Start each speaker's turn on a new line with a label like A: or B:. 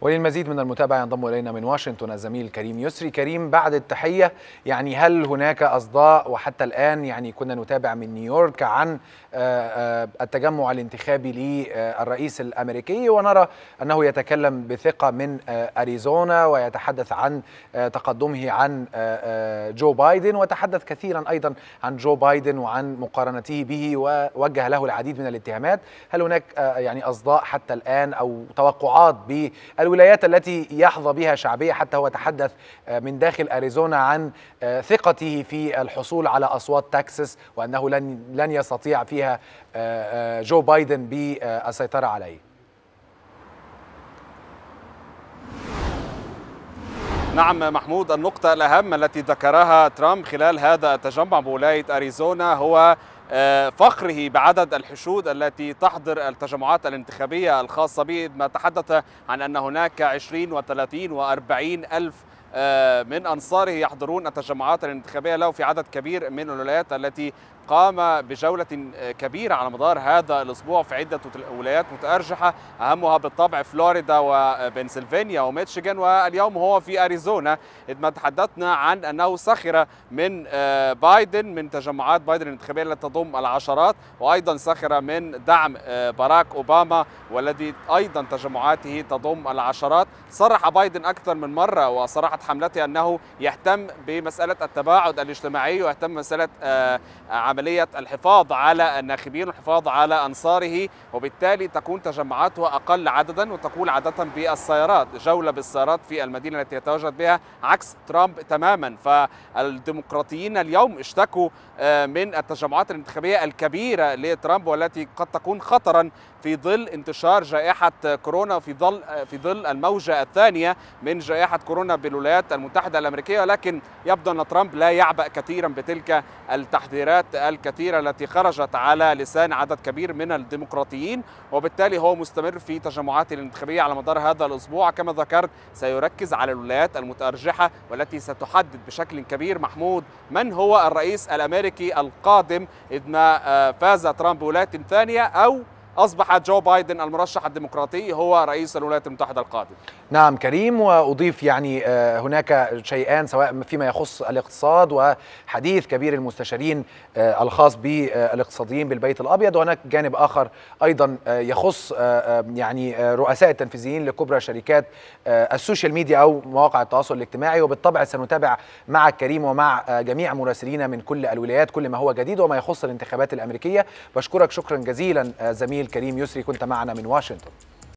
A: وللمزيد من المتابعة ينضم إلينا من واشنطن الزميل كريم يسري كريم بعد التحية يعني هل هناك أصداء وحتى الآن يعني كنا نتابع من نيويورك عن آه، آه، التجمع الانتخابي للرئيس الأمريكي ونرى أنه يتكلم بثقة من آه، أريزونا ويتحدث عن تقدمه عن جو بايدن وتحدث كثيرا أيضا عن جو بايدن وعن مقارنته به ووجه له العديد من الاتهامات هل هناك يعني أصداء حتى الآن أو توقعات بال الولايات التي يحظى بها شعبية حتى هو تحدث آه، من داخل أريزونا عن آه، ثقته في الحصول على أصوات تكساس وأنه لن يستطيع فيها آه، جو بايدن بالسيطرة عليه نعم
B: محمود النقطة الأهم التي ذكرها ترامب خلال هذا التجمع بولاية أريزونا هو آه، فخره بعدد الحشود التي تحضر التجمعات الانتخابية الخاصة به ما تحدث عن أن هناك 20 و30 و40 ألف آه، من أنصاره يحضرون التجمعات الانتخابية له في عدد كبير من الولايات التي قام بجولة آه، كبيرة على مدار هذا الأسبوع في عدة ولايات متأرجحة أهمها بالطبع فلوريدا وبنسلفانيا وميتشيغان واليوم هو في أريزونا إذ ما تحدثنا عن أنه سخر من آه، بايدن من تجمعات بايدن الانتخابية التي تضم العشرات وأيضا سخر من دعم باراك أوباما والذي أيضا تجمعاته تضم العشرات صرح بايدن أكثر من مرة وصرحت حملته أنه يهتم بمسألة التباعد الاجتماعي ويهتم بمسألة آه، عملية الحفاظ على الناخبين والحفاظ على أنصاره وبالتالي تكون تجمعاته أقل عددا وتكون عادة بالسيارات جولة بالسيارات في المدينة التي يتواجد بها عكس ترامب تماما فالديمقراطيين اليوم اشتكوا آه، من التجمعات الانتخابية الكبيرة لترامب والتي قد تكون خطرا في ظل انتشار جائحة كورونا في ظل آه، في ظل الموجة الثانية من جائحة كورونا بالولايات الولايات المتحدة الأمريكية ولكن يبدو أن ترامب لا يعبأ كثيرا بتلك التحذيرات الكثيرة التي خرجت على لسان عدد كبير من الديمقراطيين وبالتالي هو مستمر في تجمعاته الانتخابية على مدار هذا الأسبوع كما ذكرت سيركز على الولايات المتأرجحة والتي ستحدد بشكل كبير محمود من هو الرئيس الأمريكي القادم إذ ما آه، فاز ترامب ولاية ثانية أو أصبح جو بايدن المرشح الديمقراطي هو رئيس الولايات المتحدة القادم
A: نعم كريم وأضيف يعني آه، هناك شيئان سواء فيما يخص الاقتصاد وحديث كبير المستشارين آه، الخاص بالاقتصاديين بالبيت الأبيض وهناك جانب آخر أيضا آه، يخص يعني رؤساء التنفيذيين لكبرى شركات السوشيال ميديا أو مواقع التواصل الاجتماعي وبالطبع سنتابع مع كريم ومع جميع مراسلينا من كل الولايات كل ما هو جديد وما يخص الانتخابات الأمريكية بشكرك شكرا جزيلا زميل الكريم يسري كنت معنا من واشنطن